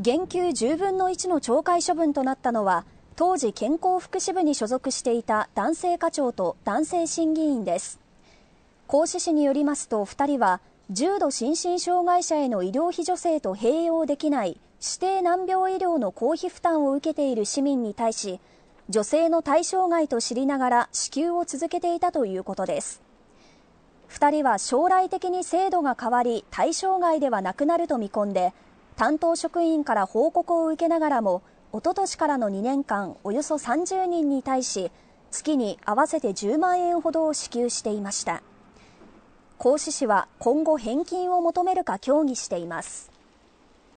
減給10分の1の懲戒処分となったのは当時、健康福祉部に所属していた男性課長と男性審議員です甲子市によりますと2人は重度心身障害者への医療費助成と併用できない指定難病医療の公費負担を受けている市民に対し女性の対象外と知りながら支給を続けていたということです2人は将来的に制度が変わり対象外ではなくなると見込んで担当職員から報告を受けながらも、おととしからの2年間、およそ30人に対し、月に合わせて10万円ほどを支給していました。孔子氏は今後、返金を求めるか協議しています。